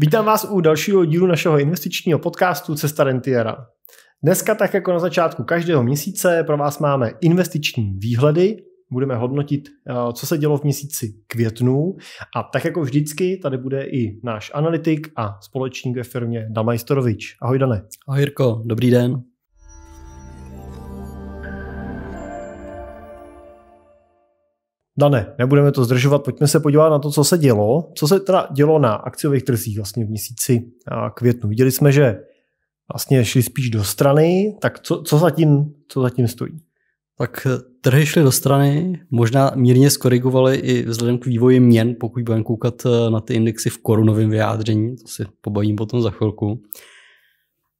Vítám vás u dalšího dílu našeho investičního podcastu Cesta Rentiera. Dneska, tak jako na začátku každého měsíce, pro vás máme investiční výhledy, budeme hodnotit, eh, co se dělo v měsíci květnu a tak jako vždycky tady bude i náš analytik a společník ve firmě Damajstorovič. Ahoj Dane. Ahoj Jirko, dobrý den. Dane, nebudeme to zdržovat, pojďme se podívat na to, co se dělo. Co se teda dělo na akciových trzích vlastně v měsíci květnu? Viděli jsme, že vlastně šli spíš do strany, tak co, co, zatím, co zatím stojí? Tak eh, trhy šly do strany, možná mírně skorigovaly i vzhledem k vývoji měn, pokud budeme koukat eh, na ty indexy v korunovém vyjádření, to si pobavím potom za chvilku.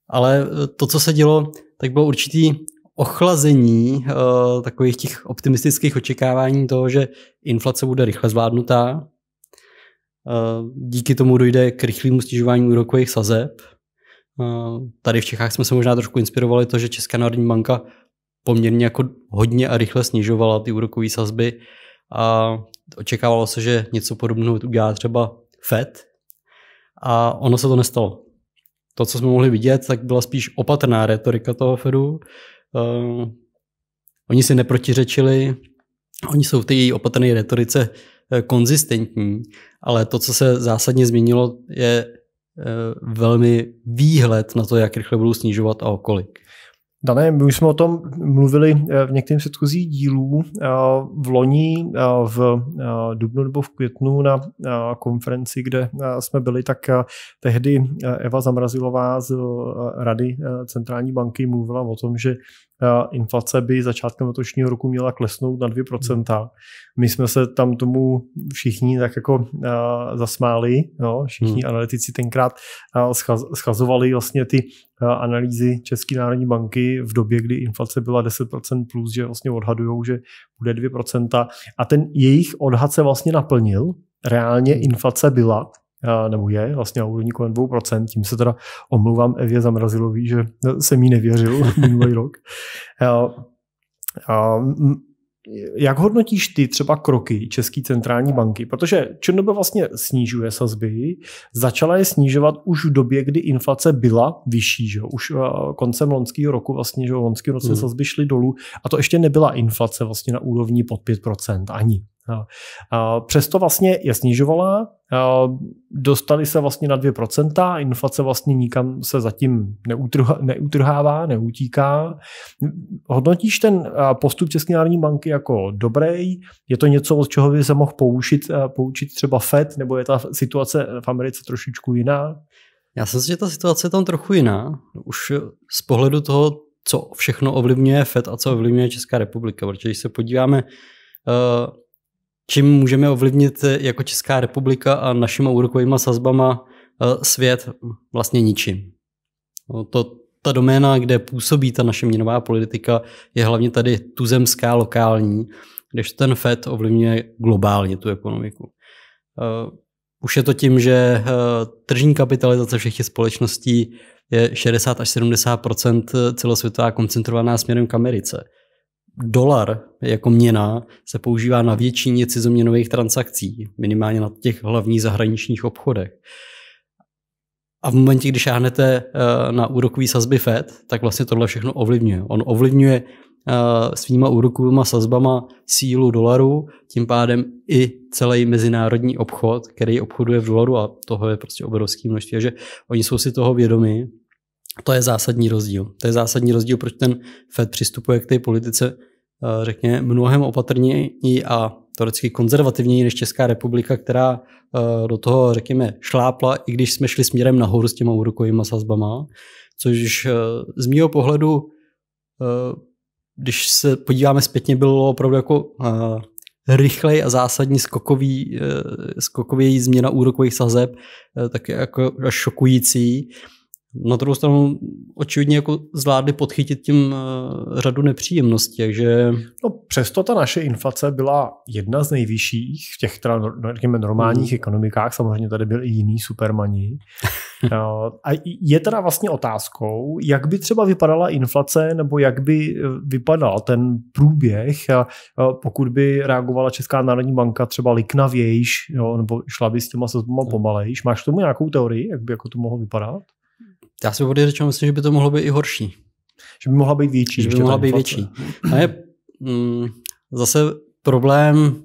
Ale eh, to, co se dělo, tak bylo určitý ochlazení uh, takových těch optimistických očekávání toho, že inflace bude rychle zvládnutá. Uh, díky tomu dojde k rychlému snižování úrokových sazeb. Uh, tady v Čechách jsme se možná trošku inspirovali to, že Česká národní banka poměrně jako hodně a rychle snižovala ty úrokové sazby a očekávalo se, že něco podobného udělá třeba FED a ono se to nestalo. To, co jsme mohli vidět, tak byla spíš opatrná retorika toho Fedu, Uh, oni si neprotiřečili, oni jsou v té její opatrné retorice eh, konzistentní, ale to, co se zásadně změnilo, je eh, velmi výhled na to, jak rychle budou snižovat a o kolik. Dané, my už jsme o tom mluvili eh, v některém předchozí dílů. Eh, v loni eh, v dubnu nebo v květnu na konferenci, kde jsme byli, tak tehdy Eva Zamrazilová z Rady Centrální banky mluvila o tom, že inflace by začátkem letošního roku měla klesnout na 2%. My jsme se tam tomu všichni tak jako zasmáli, jo? všichni hmm. analytici tenkrát schazovali vlastně ty analýzy České národní banky v době, kdy inflace byla 10% plus, že vlastně odhadují, že bude 2%. A ten jejich odhad se vlastně naplnil, reálně hmm. inflace byla nebo je vlastně na úrovni kolem 2%, tím se teda omlouvám Evě Zamrazilový, že jsem jí nevěřil minulý rok. Jak hodnotíš ty třeba kroky České centrální banky? Protože Černobyl vlastně snižuje sazby, začala je snižovat už v době, kdy inflace byla vyšší, že? už koncem loňského roku vlastně, že v loňském roce hmm. sazby šly dolů a to ještě nebyla inflace vlastně na úrovni pod 5% ani. No. Přesto vlastně je snižovala, dostali se vlastně na 2%, inflace vlastně nikam se zatím neutrhává, neutíká. Hodnotíš ten postup České národní banky jako dobrý? Je to něco, od čeho by se mohl poučit, poučit třeba FED, nebo je ta situace v Americe trošičku jiná? Já si myslím, že ta situace je tam trochu jiná. Už z pohledu toho, co všechno ovlivňuje FED a co ovlivňuje Česká republika. Protože když se podíváme čím můžeme ovlivnit eh, jako Česká republika a našima úrokovými sazbama eh, svět vlastně ničím. No, to, ta doména, kde působí ta naše měnová politika, je hlavně tady tuzemská, lokální, když ten FED ovlivňuje globálně tu ekonomiku. Eh, už je to tím, že tržní kapitalizace všech těch společností je 60 až 70 celosvětová koncentrovaná směrem k Americe dolar jako měna se používá na většině cizoměnových transakcí, minimálně na těch hlavních zahraničních obchodech. A v momentě, když šáhnete eh, na úrokový sazby FED, tak vlastně tohle všechno ovlivňuje. On ovlivňuje eh, svýma úrokovými sazbama sílu dolaru, tím pádem i celý mezinárodní obchod, který obchoduje v dolaru a toho je prostě obrovský množství. Takže oni jsou si toho vědomi to je zásadní rozdíl. To je zásadní rozdíl, proč ten Fed přistupuje k té politice, eh, řekně mnohem opatrněji a to vždycky konzervativněji než Česká republika, která eh, do toho, řekněme, šlápla, i když jsme šli směrem nahoru s těma úrokovými sazbama, což eh, z mého pohledu, když se podíváme zpětně, bylo opravdu jako rychlej a zásadní skokový, skokový změna úrokových sazeb, tak jako šokující. Na druhou stranu očividně jako zvládli podchytit tím eh, řadu nepříjemností, takže... No přesto ta naše inflace byla jedna z nejvyšších v těch teda, no, řekněme, normálních mm. ekonomikách, samozřejmě tady byl i jiný supermaní. No, a je teda vlastně otázkou, jak by třeba vypadala inflace, nebo jak by eh, vypadal ten průběh, pokud by reagovala Česká národní banka třeba liknavějiš, nebo šla by s těma sazbama hmm. pomalejš. Máš k tomu nějakou teorii, jak by jako to mohlo vypadat? Já si vůbec řečeno myslím, že by to mohlo být i horší. Že by mohla být větší. Že by mohla být větší. A je mm, zase problém,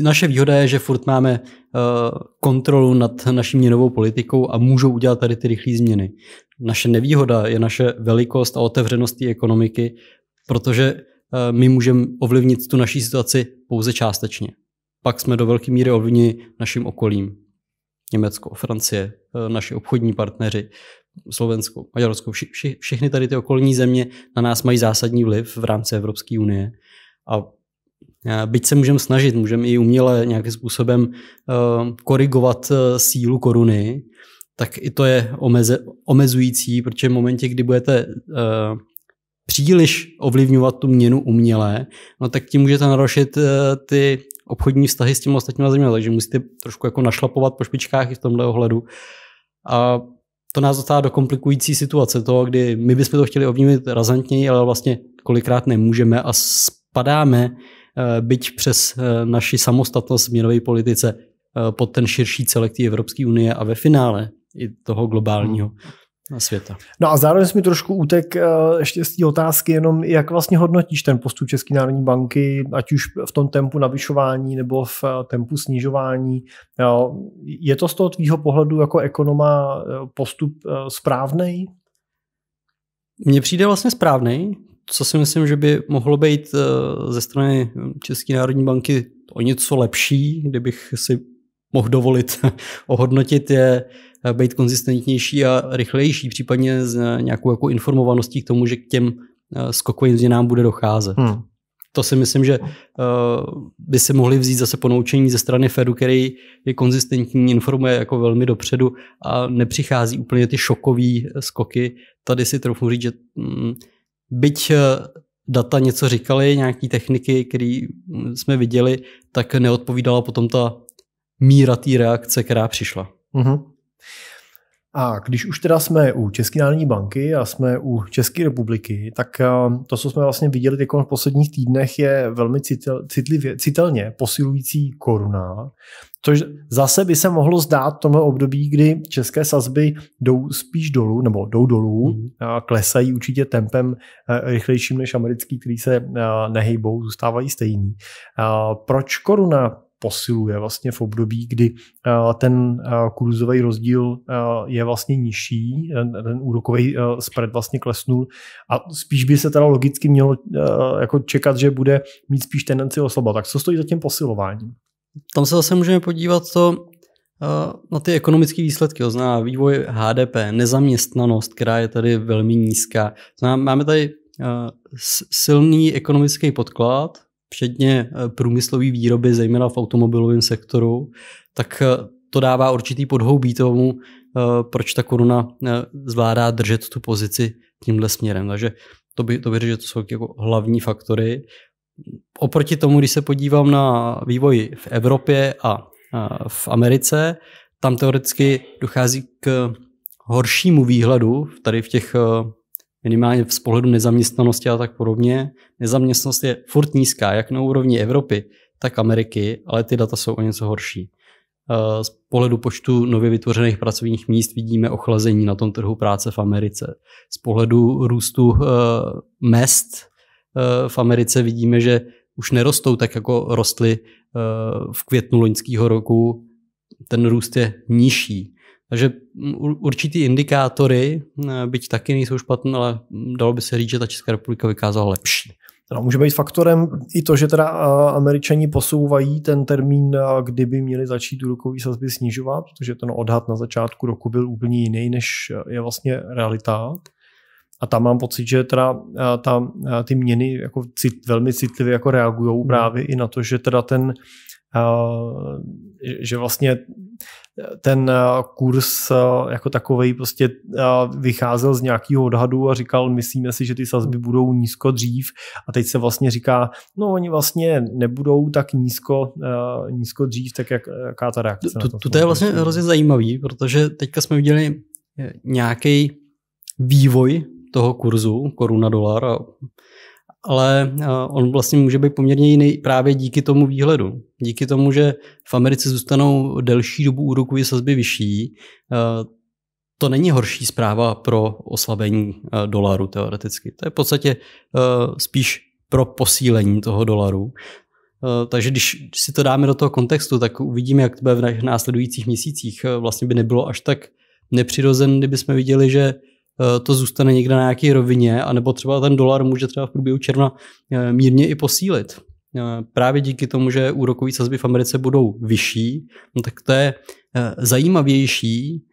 naše výhoda je, že furt máme uh, kontrolu nad naší měnovou politikou a můžou udělat tady ty rychlé změny. Naše nevýhoda je naše velikost a otevřenost té ekonomiky, protože uh, my můžeme ovlivnit tu naší situaci pouze částečně. Pak jsme do velké míry ovlivněni naším okolím. Německo, Francie, eh, naši obchodní partneři, Slovensko, Maďarsko, vši, vši, všechny tady ty okolní země na nás mají zásadní vliv v rámci Evropské unie. A eh, byť se můžeme snažit, můžeme i uměle nějakým způsobem eh, korigovat eh, sílu koruny, tak i to je omeze, omezující, protože v momentě, kdy budete příliš ovlivňovat tu měnu uměle, no tak tím můžete narušit ty obchodní vztahy s těmi ostatními zeměmi, takže musíte trošku jako našlapovat po špičkách i v tomhle ohledu. A to nás dostává do komplikující situace to, kdy my bychom to chtěli ovlivnit razantněji, ale vlastně kolikrát nemůžeme a spadáme, eh, byť přes eh, naši samostatnost v měnové politice, eh, pod ten širší celek té Evropské unie a ve finále i toho globálního. Hmm světa. No a zároveň jsi mi trošku útek eh, ještě z té otázky, jenom jak vlastně hodnotíš ten postup České národní banky, ať už v tom tempu navyšování nebo v eh, tempu snižování. Je to z toho tvýho pohledu jako ekonoma eh, postup správný? Mně přijde vlastně správný, co si myslím, že by mohlo být ze strany České národní banky o něco lepší, kdybych si mohl dovolit ohodnotit, je eh, být konzistentnější a rychlejší, případně s eh, nějakou jako informovaností k tomu, že k těm eh, skokovým změnám bude docházet. Hmm. To si myslím, že by se mohli vzít zase ponoučení ze strany Fedu, který je konzistentní, informuje jako velmi dopředu a nepřichází úplně ty šokové skoky. Tady si trochu říct, že mm, byť data něco říkaly, nějaké techniky, které mm, jsme viděli, tak neodpovídala potom ta míra té reakce, která přišla. Mm-hmm. A když už teda jsme u České národní banky a jsme u České republiky, tak eh, to, co jsme vlastně viděli jako v posledních týdnech, je velmi citel, citlivě, citelně posilující koruna, což zase by se mohlo zdát v tomhle období, kdy české sazby jdou spíš dolů, nebo jdou dolů, mm-hmm. klesají určitě tempem eh, rychlejším než americký, který se eh, nehejbou, zůstávají stejný. Proč koruna posiluje vlastně v období, kdy eh, ten eh, kurzový rozdíl eh, je vlastně nižší, ten úrokový spread vlastně klesnul a spíš by se teda logicky mělo jako čekat, že bude mít spíš tendenci oslabat. Tak co stojí za tím posilováním? Tam se zase můžeme podívat to, na ty ekonomické výsledky, to vývoj HDP, nezaměstnanost, která je tady velmi nízká. Znamená, máme tady silný ekonomický podklad, předně eh, průmyslové výroby, zejména v automobilovém sektoru, tak eh, to dává určitý podhoubí tomu, eh, proč ta koruna zvládá držet tu pozici tímhle směrem. Takže to, by, to bych že to jsou jako hlavní faktory. Oproti tomu, když se podívám na vývoj v Evropě a v Americe, tam teoreticky dochází k horšímu výhledu tady v těch minimálně z pohledu nezaměstnanosti a tak podobně. Nezaměstnanost je furt nízká, jak na úrovni Evropy, tak Ameriky, ale ty data jsou o něco horší. Eh, z pohledu počtu nově vytvořených pracovních míst vidíme ochlazení na tom trhu práce v Americe. Z pohledu růstu eh, mest eh, v Americe vidíme, že už nerostou tak, jako rostly v květnu loňského roku. Ten růst je nižší. Takže určitý indikátory, eh, byť taky nejsou špatné, ale dalo by se říct, že ta Česká republika vykázala lepší. No, může být faktorem i to, že teda eh, američani posouvají ten termín, eh, kdyby měli začít úrokové sazby snižovat, protože ten odhad na začátku roku byl úplně jiný, než je vlastně realita. A tam mám pocit, že teda ta, ty měny jako cit, velmi citlivě jako reagují hmm. právě i na to, že teda ten, že vlastně ten eh, kurz eh, jako takový prostě eh, vycházel z nějakého odhadu a říkal, myslíme si, že ty sazby budou nízko dřív a teď se vlastně říká, no oni vlastně nebudou tak nízko, nízko dřív, tak jak, jaká ta reakce. To, to, to je vlastně hrozně zajímavý, protože teďka jsme viděli nějaký vývoj toho kurzu koruna dolar a ale eh, on vlastně může být poměrně jiný právě díky tomu výhledu. Díky tomu, že v Americe zůstanou delší dobu úrokové sazby vyšší, eh, to není horší zpráva pro oslabení eh, dolaru teoreticky. To je v podstatě spíš pro posílení toho dolaru. Takže když si to dáme do toho kontextu, tak uvidíme, jak to bude v následujících měsících. Vlastně by nebylo až tak nepřirozen, kdybychom viděli, že Eh, to zůstane někde na nějaké rovině, anebo třeba ten dolar může třeba v průběhu června eh, mírně i posílit. Eh, právě díky tomu, že úrokové sazby v Americe budou vyšší, no tak to je zajímavější.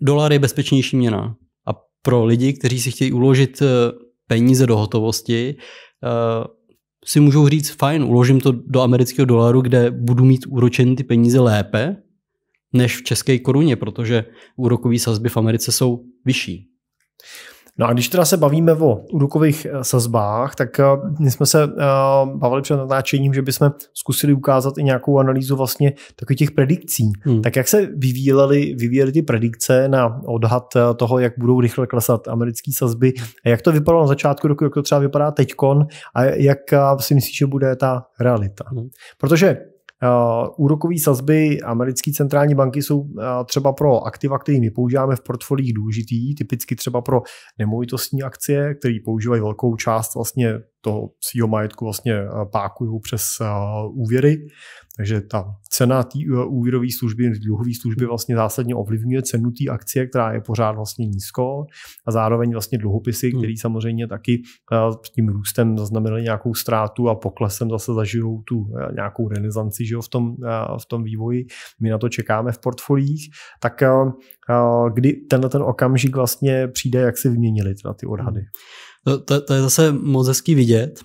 Dolar je bezpečnější měna. A pro lidi, kteří si chtějí uložit peníze do hotovosti, si můžou říct, fajn, uložím to do amerického dolaru, kde budu mít úročen ty peníze lépe, než v české koruně, protože úrokové sazby v Americe jsou vyšší. No a když teda se bavíme o úrokových eh, sazbách, tak eh, my jsme se eh, bavili před natáčením, že bychom zkusili ukázat i nějakou analýzu vlastně takových těch predikcí. Hmm. Tak jak se vyvíjely, vyvíjely ty predikce na odhad toho, jak budou rychle klesat americké sazby a jak to vypadalo na začátku roku, jak to třeba vypadá teďkon a jak si myslíš, že bude ta realita. Hmm. Protože Eh, úrokové sazby americké centrální banky jsou eh, třeba pro aktiva, které my používáme v portfoliích důležitý, typicky třeba pro nemovitostní akcie, které používají velkou část vlastně toho svého majetku vlastně eh, pákují přes eh, úvěry. Takže ta cena té eh, úvěrové služby, dluhové služby vlastně zásadně ovlivňuje cenu té akcie, která je pořád vlastně nízko a zároveň vlastně dluhopisy, hmm. které samozřejmě taky s tím růstem zaznamenaly nějakou ztrátu a poklesem zase zažijou tu nějakou renesanci že jo, v, tom, v tom vývoji. My na to čekáme v portfoliích. Tak kdy tenhle ten okamžik vlastně přijde, jak si vyměnili teda ty odhady? Hmm. To, to, je zase moc hezký vidět.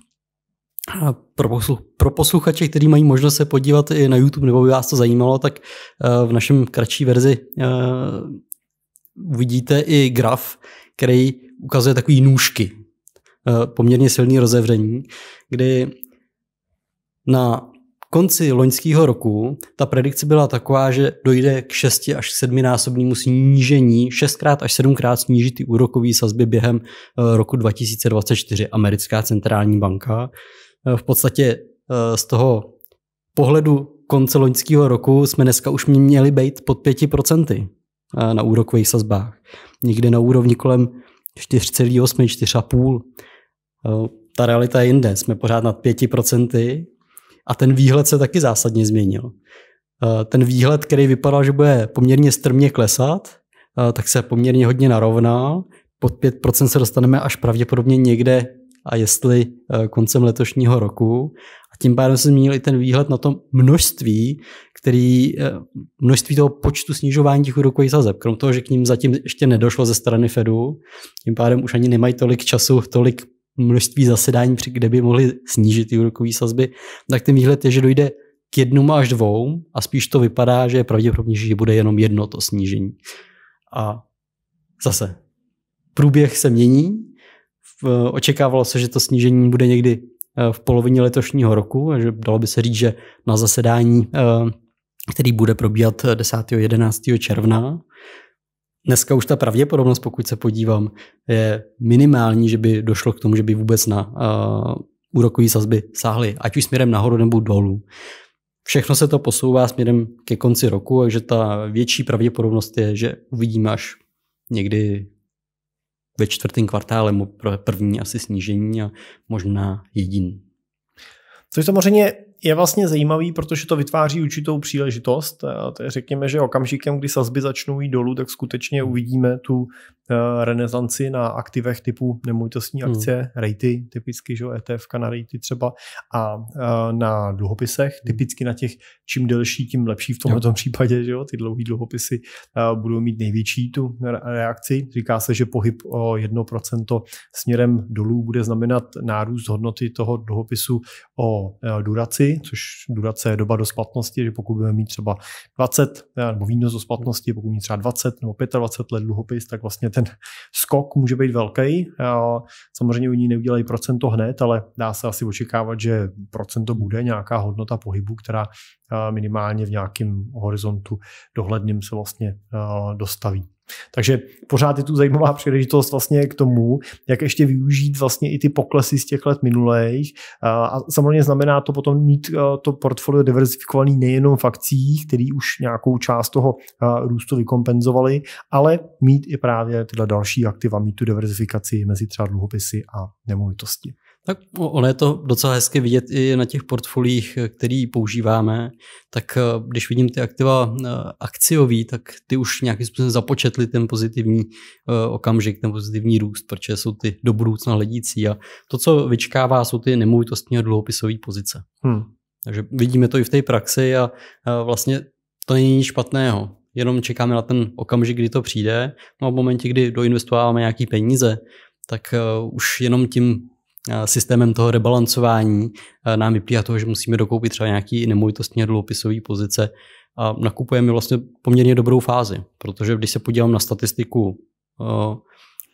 A pro, posluch, pro posluchače, kteří mají možnost se podívat i na YouTube, nebo by vás to zajímalo, tak eh, v našem kratší verzi eh, uvidíte i graf, který ukazuje takové nůžky, eh, poměrně silný rozevření, kdy na konci loňského roku ta predikce byla taková, že dojde k 6 až 7 násobnému snížení, 6krát až 7krát snížit ty úrokové sazby během eh, roku 2024 americká centrální banka. Eh, v podstatě eh, z toho pohledu konce loňského roku jsme dneska už měli být pod 5% na úrokových sazbách. Někde na úrovni kolem 4,8, 4,5. Ta realita je jinde. Jsme pořád nad a ten výhled se taky zásadně změnil. Eh, ten výhled, který vypadal, že bude poměrně strmě klesat, eh, tak se poměrně hodně narovnal. Pod 5% se dostaneme až pravděpodobně někde a jestli eh, koncem letošního roku. A tím pádem se změnil i ten výhled na to množství, který, množství toho počtu snižování těch úrokových sazeb. Krom toho, že k ním zatím ještě nedošlo ze strany Fedu, tím pádem už ani nemají tolik času, tolik množství zasedání, kde by mohli snížit úrokové sazby, tak ten výhled je, že dojde k jednomu až dvou a spíš to vypadá, že je pravděpodobně, že bude jenom jedno to snížení. A zase, průběh se mění, očekávalo se, že to snížení bude někdy eh, v polovině letošního roku, že dalo by se říct, že na zasedání, eh, který bude probíhat 10. 11. června, Dneska už ta pravděpodobnost, pokud se podívám, je minimální, že by došlo k tomu, že by vůbec na uh, úrokové sazby sáhly, ať už směrem nahoru nebo dolů. Všechno se to posouvá směrem ke konci roku, takže ta větší pravděpodobnost je, že uvidíme až někdy ve čtvrtém kvartále první asi snížení a možná jediný. Což samozřejmě je vlastně zajímavý, protože to vytváří určitou příležitost. Eh, to je, řekněme, že okamžikem, kdy sazby začnou jít dolů, tak skutečně hmm. uvidíme tu eh, renesanci na aktivech typu nemovitostní akce, hmm. rejty, typicky, že ETF na rejty třeba, a eh, na dluhopisech, hmm. typicky na těch čím delší, tím lepší v tomto případě, že jo, ty dlouhé dluhopisy budou mít největší tu reakci. Říká se, že pohyb o 1% směrem dolů bude znamenat nárůst hodnoty toho dluhopisu o duraci což durace je doba do splatnosti, že pokud budeme mít třeba 20 eh, nebo výnos do splatnosti, pokud mít třeba 20 nebo 25 let dluhopis, tak vlastně ten skok může být velký. Samozřejmě oni neudělají procento hned, ale dá se asi očekávat, že procento bude nějaká hodnota pohybu, která eh, minimálně v nějakém horizontu dohledným se vlastně eh, dostaví. Takže pořád je tu zajímavá příležitost vlastně k tomu, jak ještě využít vlastně i ty poklesy z těch let minulých. A samozřejmě znamená to potom mít e, to portfolio diversifikovaný nejenom v akcích, které už nějakou část toho e, růstu vykompenzovaly, ale mít i právě tyhle další aktiva, mít tu diverzifikaci mezi třeba dluhopisy a nemovitosti. Tak ono je to docela hezky vidět i na těch portfoliích, e, který používáme. Tak když vidím ty aktiva akciový, tak ty už nějakým způsobem započetl vysvětlit ten pozitivní uh, okamžik, ten pozitivní růst, protože jsou ty do budoucna hledící. A to, co vyčkává, jsou ty nemovitostní a dluhopisové pozice. Hmm. Takže vidíme to i v té praxi a vlastně to není nic špatného. Jenom čekáme na ten okamžik, kdy to přijde. No a v momentě, kdy doinvestováváme nějaký peníze, tak uh, už jenom tím eh, systémem toho rebalancování nám vyplývá toho, že musíme dokoupit třeba nějaký nemovitostní dluhopisové pozice, a nakupujeme vlastně poměrně dobrou fázi, protože když se podívám na statistiku eh,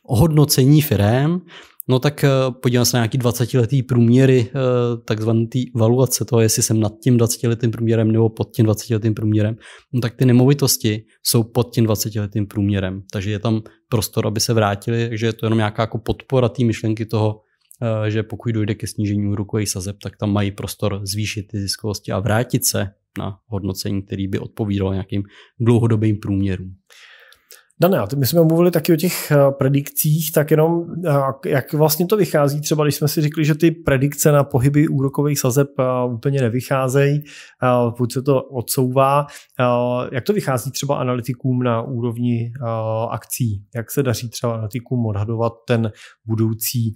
ohodnocení firm, no tak eh, podívám se na nějaký 20-letý průměry, eh, takzvané té valuace toho, jestli jsem nad tím 20-letým průměrem nebo pod tím 20-letým průměrem, no tak ty nemovitosti jsou pod tím 20-letým průměrem, takže je tam prostor, aby se vrátili, takže je to jenom nějaká jako podpora té myšlenky toho, Eh, že pokud dojde ke snížení úrokových sazeb, tak tam mají prostor zvýšit ty ziskovosti a vrátit se na hodnocení, který by odpovídal nějakým dlouhodobým průměrům. Daná, my jsme mluvili taky o těch eh, predikcích, tak jenom eh, jak vlastně to vychází, třeba když jsme si řekli, že ty predikce na pohyby úrokových sazeb úplně nevycházejí, pokud se to odsouvá, jak to vychází třeba analytikům na úrovni akcí, jak se daří třeba analytikům odhadovat ten budoucí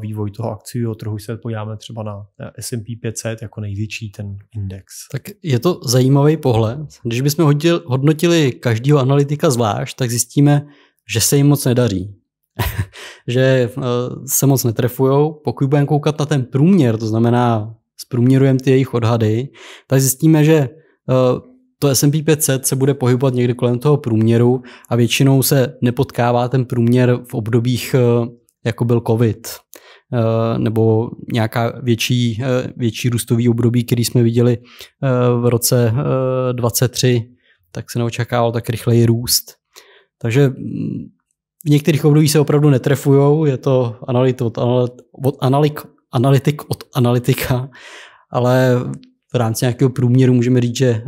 vývoj toho akciového trhu, se podíváme třeba na S&P 500 jako největší ten index. Tak je to zajímavý pohled. Když bychom hodnotili každého analytika zvlášť, tak zjistíme, že se jim moc nedaří. že eh, se moc netrefujou. Pokud budeme koukat na ten průměr, to znamená zprůměrujeme ty jejich odhady, tak zjistíme, že eh, to S&P 500 se bude pohybovat někde kolem toho průměru a většinou se nepotkává ten průměr v obdobích eh, jako byl covid eh, nebo nějaká větší, eh, větší růstový období, který jsme viděli eh, v roce 23, tak se neočekával tak rychleji růst. Takže mm, v některých období se opravdu netrefujou, je to analit od, od analik, analytik od analytika, ale v rámci nějakého průměru můžeme říct, že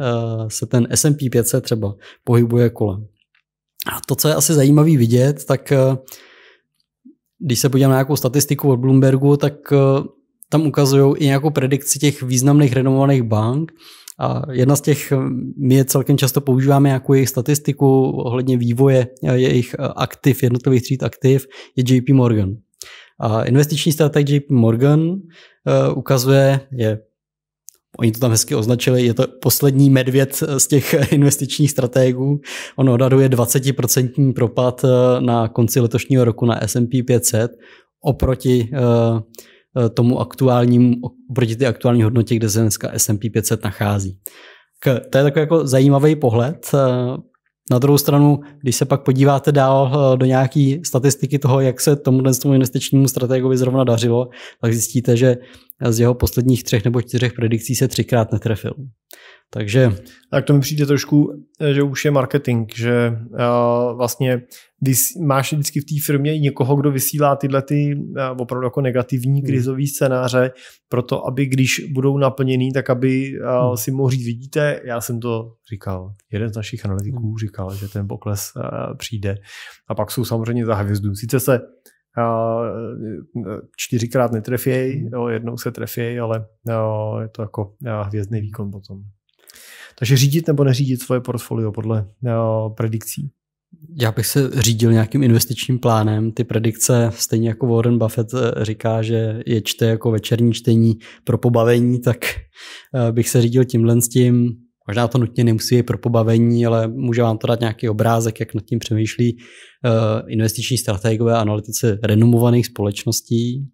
se ten S&P 500 třeba pohybuje kolem. A to, co je asi zajímavý vidět, tak když se podívám na nějakou statistiku od Bloombergu, tak eh, tam ukazují i nějakou predikci těch významných renomovaných bank. A jedna z těch, eh, my je celkem často používáme jako jejich statistiku ohledně vývoje eh, jejich aktiv, jednotlivých tříd aktiv, je JP Morgan. A investiční strateg JP Morgan ukazuje, je oni to tam hezky označili, je to poslední medvěd z těch investičních strategů. On odhaduje 20% propad eh, na konci letošního roku na S&P 500 oproti eh, eh, tomu aktuálním, oproti té aktuální hodnotě, kde se dneska S&P 500 nachází. To je takový jako zajímavý pohled, na druhou stranu, když se pak podíváte dál eh, do nějaké statistiky toho, jak se tomu, investičnímu strategovi zrovna dařilo, tak zjistíte, že z jeho posledních třech nebo čtyřech predikcí se třikrát netrefil. Takže... Tak to mi přijde trošku, eh, že už je marketing, že uh, vlastně vys, máš vždycky v té firmě někoho, kdo vysílá tyhle ty uh, opravdu jako negativní hmm. krizové scénáře, proto aby když budou naplněný, tak aby uh, hmm. si mohl říct, vidíte, já jsem to říkal, jeden z našich analytiků hmm. říkal, že ten pokles uh, přijde. A pak jsou samozřejmě za hvězdu. Sice se čtyřikrát netrefěj, jo, hmm. jednou se trefěj, ale jo, je to jako hvězdný výkon potom. Takže řídit nebo neřídit svoje portfolio podle jo, eh, predikcí. Já bych se řídil nějakým investičním plánem. Ty predikce, stejně jako Warren Buffett eh, říká, že je čte jako večerní čtení pro pobavení, tak eh, bych se řídil tímhle s tím. Možná to nutně nemusí být pro pobavení, ale může vám to dát nějaký obrázek, jak nad tím přemýšlí investiční strategové analytici renomovaných společností.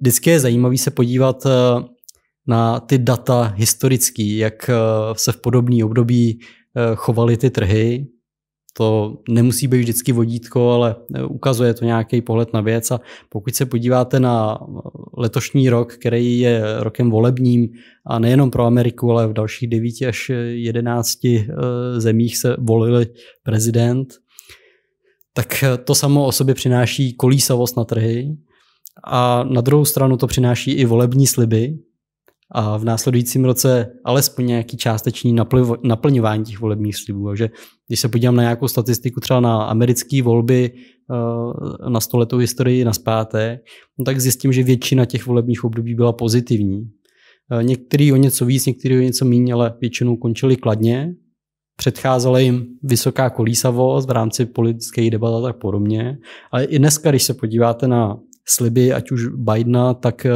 Vždycky je zajímavý se podívat na ty data historický, jak eh, se v podobný období eh, chovaly ty trhy. To nemusí být vždycky vodítko, ale eh, ukazuje to nějaký pohled na věc. A pokud se podíváte na letošní rok, který je rokem volebním, a nejenom pro Ameriku, ale v dalších 9 až 11 zemích se volili prezident, tak to samo o sobě přináší kolísavost na trhy. A na druhou stranu to přináší i volební sliby, a v následujícím roce alespoň nějaký částečný naplňování těch volebních slibů. Takže když se podívám na nějakou statistiku třeba na americké volby eh, na stoletou historii na zpáté, no tak zjistím, že většina těch volebních období byla pozitivní. Eh, některý o něco víc, některý o něco méně, ale většinou končili kladně. Předcházela jim vysoká kolísavost v rámci politické debaty a tak podobně. Ale i dneska, když se podíváte na sliby, ať už Bidena, tak eh,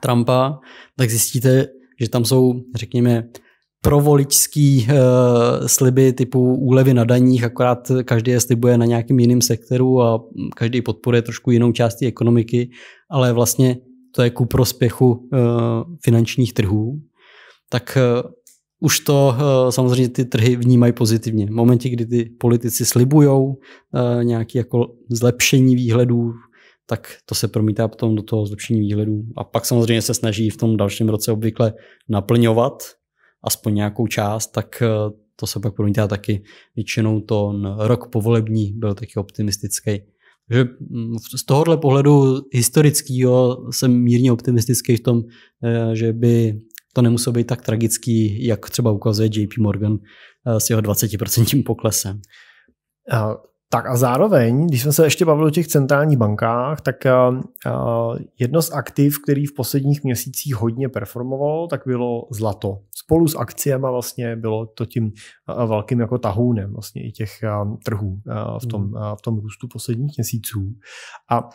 Trumpa, tak zjistíte, že tam jsou, řekněme, provoličský uh, sliby typu úlevy na daních, akorát každý je slibuje na nějakém jiném sektoru a každý podporuje trošku jinou částí ekonomiky, ale vlastně to je ku prospěchu uh, finančních trhů. Tak uh, už to samozřejmě ty trhy vnímají pozitivně. V momentě, kdy ty politici slibujou nějaké jako zlepšení výhledů tak to se promítá potom do toho zlepšení výhledu. A pak samozřejmě se snaží v tom dalším roce obvykle naplňovat aspoň nějakou část, tak eh, to se pak promítá taky. Většinou to rok povolební byl taky optimistický. Takže mm, z tohohle pohledu historického jsem mírně optimistický v tom, eh, že by to nemuselo být tak tragický, jak třeba ukazuje JP Morgan eh, s jeho 20% poklesem. Tak a zároveň, když jsme se ještě bavili o těch centrálních bankách, tak eh, eh, jedno z aktiv, který v posledních měsících hodně performovalo, tak bylo zlato. Spolu s akciemi vlastně bylo to tím eh, velkým jako tahounem vlastně i těch trhů v tom, hmm. v tom růstu posledních měsíců. A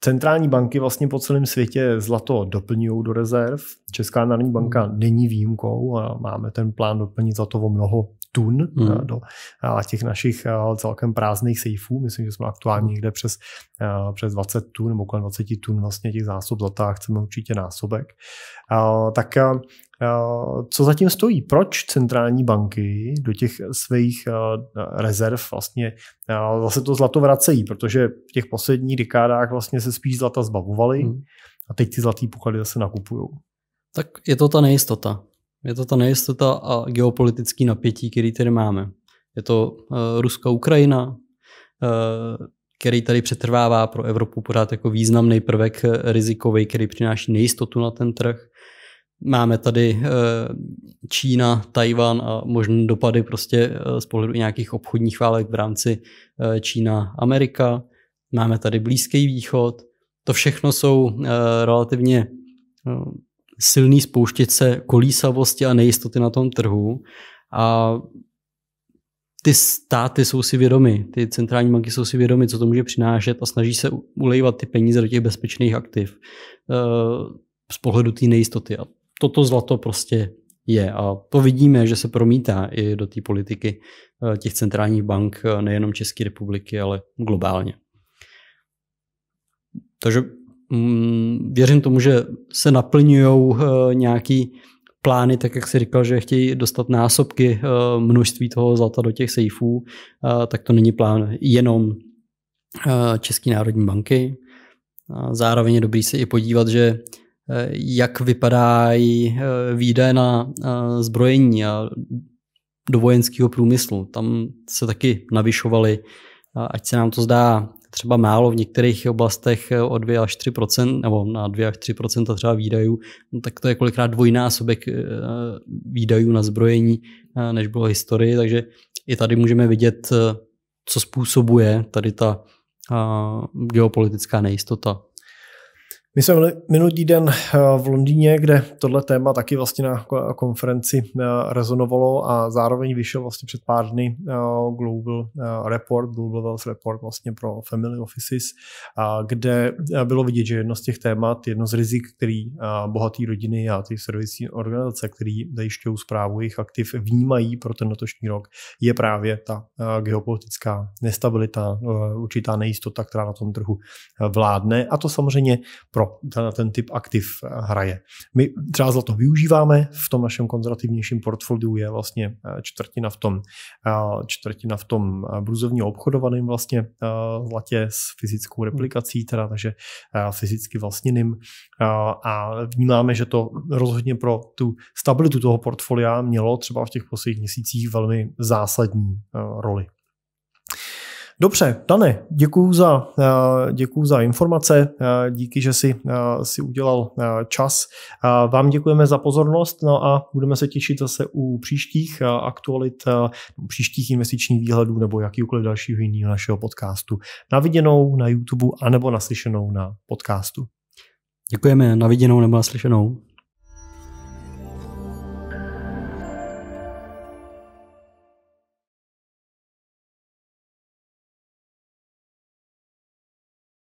Centrální banky vlastně po celém světě zlato doplňují do rezerv. Česká národní banka hmm. není výjimkou a máme ten plán doplnit zlato o mnoho tun hmm. do eh, těch našich eh, celkem prázdných sejfů. Myslím, že jsme aktuálně někde přes, přes 20 tun nebo kolem 20 tun vlastně těch zásob zlata a chceme určitě násobek. Tak co zatím stojí? Proč centrální banky do těch svých rezerv vlastně zase to zlato vracejí? Protože v těch posledních dekádách vlastně se spíš zlata zbavovaly mhm. a teď ty zlatý poklady zase nakupují. Tak je to ta nejistota. Je to ta nejistota a geopolitické napětí, který tady máme. Je to uh, eh, Ruska Ukrajina, uh, který tady přetrvává pro Evropu pořád jako významný prvek eh, rizikový, který přináší nejistotu na ten trh. Máme tady Čína, Tajvan a možné dopady prostě z pohledu nějakých obchodních válek v rámci Čína, Amerika. Máme tady Blízký východ. To všechno jsou relativně silný spouštěce kolísavosti a nejistoty na tom trhu. A ty státy jsou si vědomy, ty centrální banky jsou si vědomy, co to může přinášet a snaží se ulejvat ty peníze do těch bezpečných aktiv eh, z pohledu té nejistoty. A toto zlato prostě je. A to vidíme, že se promítá i do té politiky eh, těch centrálních bank eh, nejenom České republiky, ale globálně. Takže Mm, věřím tomu, že se naplňují eh, nějaký plány, tak jak si říkal, že chtějí dostat násobky eh, množství toho zlata do těch sejfů, eh, tak to není plán jenom České národní banky. Zároveň je dobrý se i podívat, že jak vypadají výdaje na zbrojení a do vojenského průmyslu. Tam se taky navyšovaly, ať se nám to zdá třeba málo v některých oblastech eh, o 2 až 3 nebo na 2 až 3 třeba výdajů, no tak to je kolikrát dvojnásobek eh, výdajů na zbrojení, eh, než bylo historii, takže i tady můžeme vidět, co způsobuje tady ta geopolitická nejistota. My jsme byli minulý týden eh, v Londýně, kde tohle téma taky vlastně na konferenci eh, rezonovalo a zároveň vyšel vlastně před pár dny eh, Global Report, Global Wealth Report vlastně pro Family Offices, kde bylo vidět, že jedno z těch témat, jedno z rizik, který bohatý rodiny a ty servisní organizace, které zajišťují zprávu jejich aktiv, vnímají pro ten letošní rok, je právě ta geopolitická nestabilita, určitá nejistota, která na tom trhu vládne a to samozřejmě pro pro ten typ aktiv eh, hraje. My třeba zlato využíváme, v tom našem konzervativnějším portfoliu je vlastně eh, čtvrtina v tom, eh, čtvrtina v tom bruzovně obchodovaným vlastně zlatě s fyzickou replikací, teda takže fyzicky vlastněným a vnímáme, že to rozhodně pro tu stabilitu toho portfolia mělo třeba v těch posledních měsících velmi zásadní roli. Dobře, Dane, děkuji za, eh, děkuju za informace, eh, díky, že jsi eh, si udělal čas. Vám děkujeme za pozornost no a budeme se těšit zase u příštích aktualit, příštích investičních výhledů nebo jakýkoliv dalšího jiného našeho podcastu. naviděnou na YouTube anebo naslyšenou na podcastu. Děkujeme, naviděnou nebo naslyšenou.